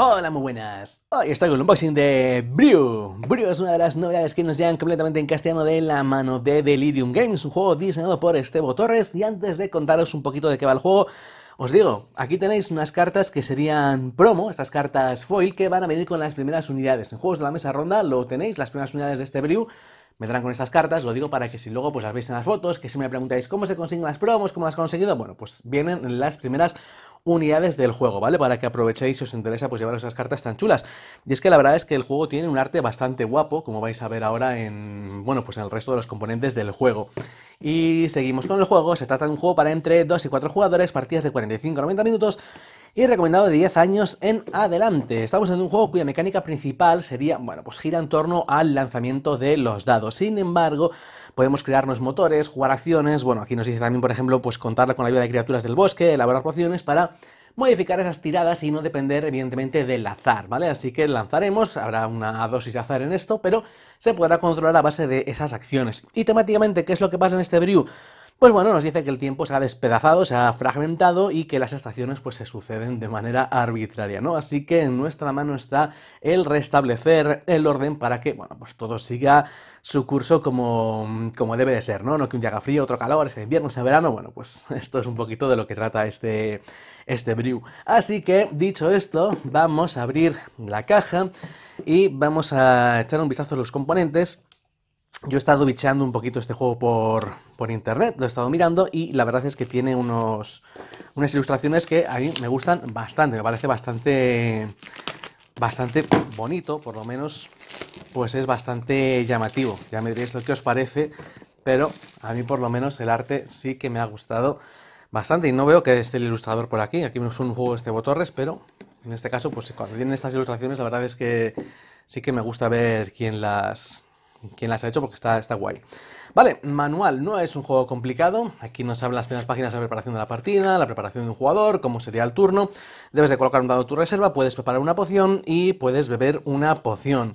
Hola, muy buenas. Hoy estoy con el unboxing de Brew. Brew es una de las novedades que nos llegan completamente en castellano de la mano de Delirium Games, un juego diseñado por Estebo Torres. Y antes de contaros un poquito de qué va el juego, os digo, aquí tenéis unas cartas que serían promo, estas cartas foil, que van a venir con las primeras unidades. En juegos de la mesa ronda lo tenéis, las primeras unidades de este Brew vendrán con estas cartas, lo digo para que si luego pues las veis en las fotos, que si me preguntáis cómo se consiguen las promos, cómo las has conseguido, bueno, pues vienen las primeras unidades del juego, ¿vale? Para que aprovechéis si os interesa pues llevaros esas cartas tan chulas. Y es que la verdad es que el juego tiene un arte bastante guapo, como vais a ver ahora en, bueno, pues en el resto de los componentes del juego. Y seguimos con el juego, se trata de un juego para entre 2 y 4 jugadores, partidas de 45 a 90 minutos y recomendado de 10 años en adelante. Estamos en un juego cuya mecánica principal sería, bueno, pues gira en torno al lanzamiento de los dados. Sin embargo, Podemos crearnos motores, jugar acciones, bueno, aquí nos dice también, por ejemplo, pues contarla con la ayuda de criaturas del bosque, elaborar pociones para modificar esas tiradas y no depender evidentemente del azar, ¿vale? Así que lanzaremos, habrá una dosis de azar en esto, pero se podrá controlar a base de esas acciones. Y temáticamente, ¿qué es lo que pasa en este brew? Pues bueno, nos dice que el tiempo se ha despedazado, se ha fragmentado y que las estaciones pues se suceden de manera arbitraria, ¿no? Así que en nuestra mano está el restablecer el orden para que, bueno, pues todo siga su curso como, como debe de ser, ¿no? No que un día haga frío, otro calor, sea invierno, sea verano, bueno, pues esto es un poquito de lo que trata este, este brew. Así que, dicho esto, vamos a abrir la caja y vamos a echar un vistazo a los componentes yo he estado bicheando un poquito este juego por, por, internet, lo he estado mirando y la verdad es que tiene unos, unas ilustraciones que a mí me gustan bastante, me parece bastante, bastante bonito, por lo menos pues es bastante llamativo. Ya me diréis lo que os parece, pero a mí por lo menos el arte sí que me ha gustado bastante y no veo que esté el ilustrador por aquí, aquí no es un juego este botorres, pero en este caso pues cuando tienen estas ilustraciones la verdad es que sí que me gusta ver quién las quién las ha hecho porque está, está guay. Vale, manual no es un juego complicado. Aquí nos hablan las primeras páginas de preparación de la partida, la preparación de un jugador, cómo sería el turno. Debes de colocar un dado tu reserva, puedes preparar una poción y puedes beber una poción.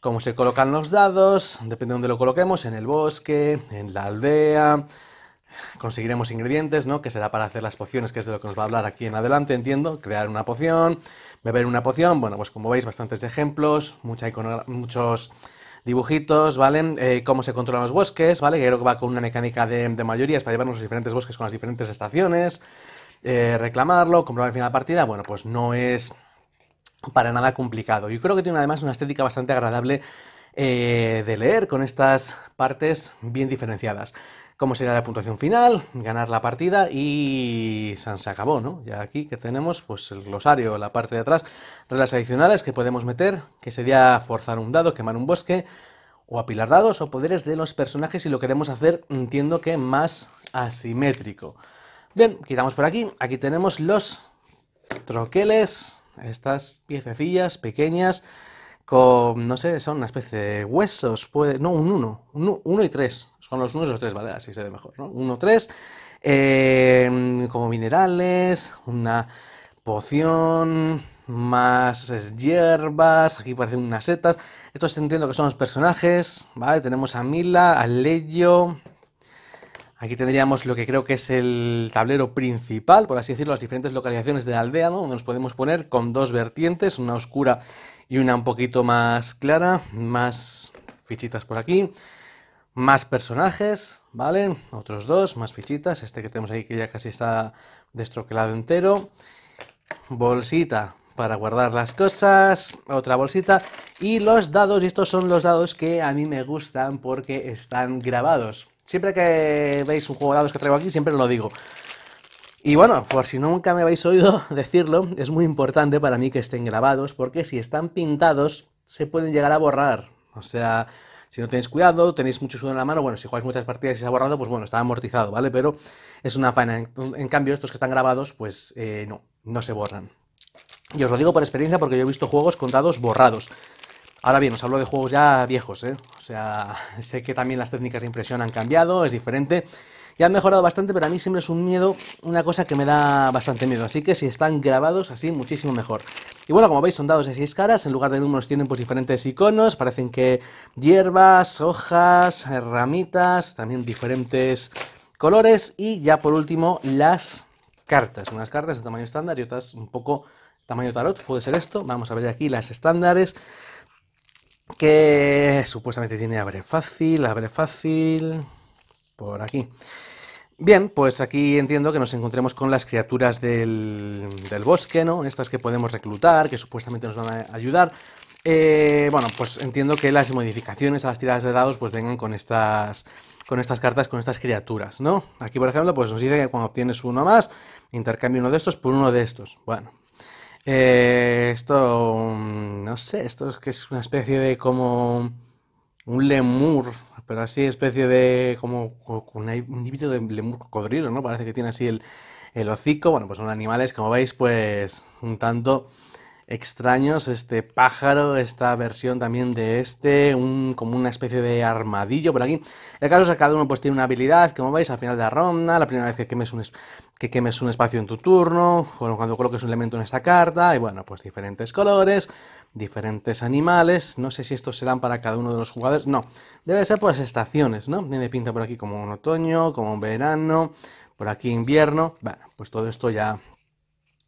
Cómo se colocan los dados, depende de dónde lo coloquemos, en el bosque, en la aldea. Conseguiremos ingredientes, ¿no? Que será para hacer las pociones, que es de lo que nos va a hablar aquí en adelante, entiendo. Crear una poción, beber una poción. Bueno, pues como veis, bastantes ejemplos, mucha muchos dibujitos, ¿vale? Eh, cómo se controlan los bosques, ¿vale? Que creo que va con una mecánica de, mayoría, mayorías para llevarnos los diferentes bosques con las diferentes estaciones, eh, reclamarlo, comprobar al final de la partida, bueno, pues no es para nada complicado. Y creo que tiene además una estética bastante agradable eh, de leer con estas partes bien diferenciadas cómo sería la puntuación final, ganar la partida y se acabó, ¿no? Ya aquí que tenemos pues el glosario, la parte de atrás, reglas adicionales que podemos meter, que sería forzar un dado, quemar un bosque, o apilar dados o poderes de los personajes si lo queremos hacer, entiendo que más asimétrico. Bien, quitamos por aquí, aquí tenemos los troqueles, estas piececillas pequeñas no sé, son una especie de huesos, puede, no, un 1, 1 y 3, son los 1 y los 3, ¿vale? Así se ve mejor, ¿no? 1, 3, em, como minerales, una poción, más hierbas, aquí parecen unas setas. Estos entiendo que son los personajes, ¿vale? Tenemos a Mila, a Leyo. Aquí tendríamos lo que creo que es el tablero principal, por así decirlo, las diferentes localizaciones de la aldea, ¿no? Donde nos podemos poner con dos vertientes, una oscura y una un poquito más clara, más fichitas por aquí, más personajes, ¿vale? Otros dos, más fichitas, este que tenemos ahí que ya casi está destroquelado entero, bolsita para guardar las cosas, otra bolsita y los dados, y estos son los dados que a mí me gustan porque están grabados. Siempre que veis un juego de dados que traigo aquí, siempre lo digo. Y bueno, por si nunca me habéis oído decirlo, es muy importante para mí que estén grabados, porque si están pintados, se pueden llegar a borrar. O sea, si no tenéis cuidado, tenéis mucho sudo en la mano, bueno, si jugáis muchas partidas y se ha borrado, pues bueno, está amortizado, ¿vale? Pero es una faena. En cambio, estos que están grabados, pues eh, no, no se borran. Y os lo digo por experiencia porque yo he visto juegos con dados borrados. Ahora bien, os hablo de juegos ya viejos, ¿eh? O sea, sé que también las técnicas de impresión han cambiado, es diferente, ya han mejorado bastante, pero a mí siempre es un miedo, una cosa que me da bastante miedo. Así que si están grabados así, muchísimo mejor. Y bueno, como veis, son dados de seis caras. En lugar de números tienen pues diferentes iconos. Parecen que hierbas, hojas, ramitas, también diferentes colores. Y ya por último, las cartas. Unas cartas de tamaño estándar y otras un poco tamaño tarot. Puede ser esto. Vamos a ver aquí las estándares que supuestamente tiene abre fácil, abre fácil, por aquí. Bien, pues aquí entiendo que nos encontremos con las criaturas del, del, bosque, ¿no? Estas que podemos reclutar, que supuestamente nos van a ayudar. Eh, bueno, pues entiendo que las modificaciones a las tiradas de dados pues vengan con estas, con estas cartas, con estas criaturas, ¿no? Aquí, por ejemplo, pues nos dice que cuando obtienes uno más, intercambia uno de estos por uno de estos. Bueno, eh, esto, mm, no sé, esto es que es una especie de como un lemur pero así especie de como un individuo de lemur cocodrilo, ¿no? Parece que tiene así el, el hocico. Bueno, pues son animales, como veis, pues un tanto extraños, este pájaro, esta versión también de este, como una especie de armadillo por aquí. El caso es que cada uno pues tiene una habilidad, como veis, al final de la ronda, la primera vez que quemes un, que quemes un espacio en tu turno, cuando coloques un elemento en esta carta, y bueno, pues diferentes colores, diferentes animales, no sé si estos serán para cada uno de los jugadores, no, debe ser por las estaciones, ¿no? Tiene pinta por aquí como un otoño, como un verano, por aquí invierno, bueno, pues todo esto ya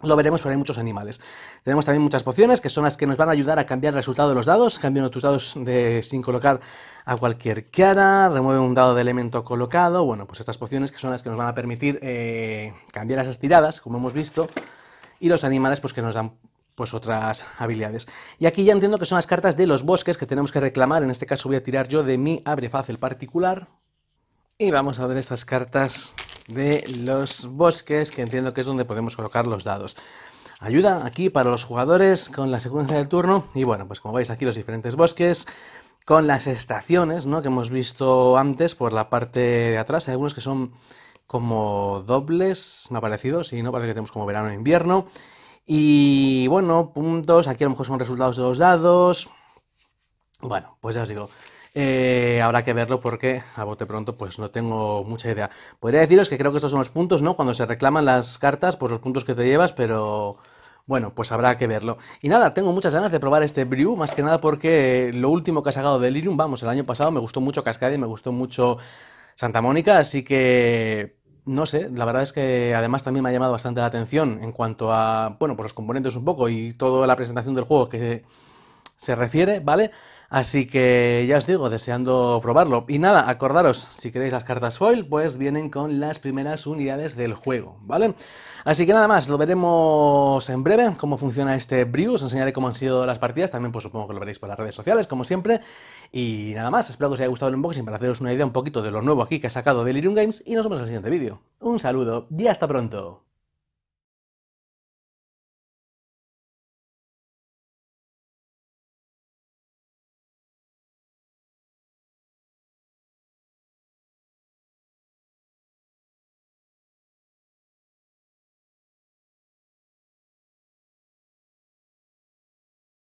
lo veremos, pero hay muchos animales. Tenemos también muchas pociones, que son las que nos van a ayudar a cambiar el resultado de los dados, cambiando tus dados de, sin colocar a cualquier cara, remueve un dado de elemento colocado, bueno, pues estas pociones que son las que nos van a permitir eh, cambiar esas tiradas, como hemos visto, y los animales pues que nos dan pues otras habilidades. Y aquí ya entiendo que son las cartas de los bosques que tenemos que reclamar, en este caso voy a tirar yo de mi abre fácil particular, y vamos a ver estas cartas de los bosques, que entiendo que es donde podemos colocar los dados. Ayuda aquí para los jugadores con la secuencia del turno. Y bueno, pues como veis aquí los diferentes bosques, con las estaciones, ¿no? Que hemos visto antes por la parte de atrás. Hay algunos que son como dobles, me ha parecido. Si no, parece que tenemos como verano e invierno. Y bueno, puntos. Aquí a lo mejor son resultados de los dados. Bueno, pues ya os digo. Eh, habrá que verlo porque a bote pronto pues no tengo mucha idea. Podría deciros que creo que estos son los puntos, ¿no? Cuando se reclaman las cartas, pues los puntos que te llevas, pero... Bueno, pues habrá que verlo. Y nada, tengo muchas ganas de probar este Brew, más que nada porque lo último que ha sacado de Delirium, vamos, el año pasado me gustó mucho Cascadia me gustó mucho Santa Mónica, así que no sé, la verdad es que además también me ha llamado bastante la atención en cuanto a, bueno, pues los componentes un poco y toda la presentación del juego que se refiere, ¿vale? Así que ya os digo, deseando probarlo. Y nada, acordaros, si queréis las cartas foil, pues vienen con las primeras unidades del juego, ¿vale? Así que nada más, lo veremos en breve cómo funciona este Brius. os enseñaré cómo han sido las partidas, también pues supongo que lo veréis por las redes sociales, como siempre. Y nada más, espero que os haya gustado el unboxing para haceros una idea un poquito de lo nuevo aquí que ha sacado de Games y nos vemos en el siguiente vídeo. Un saludo y hasta pronto.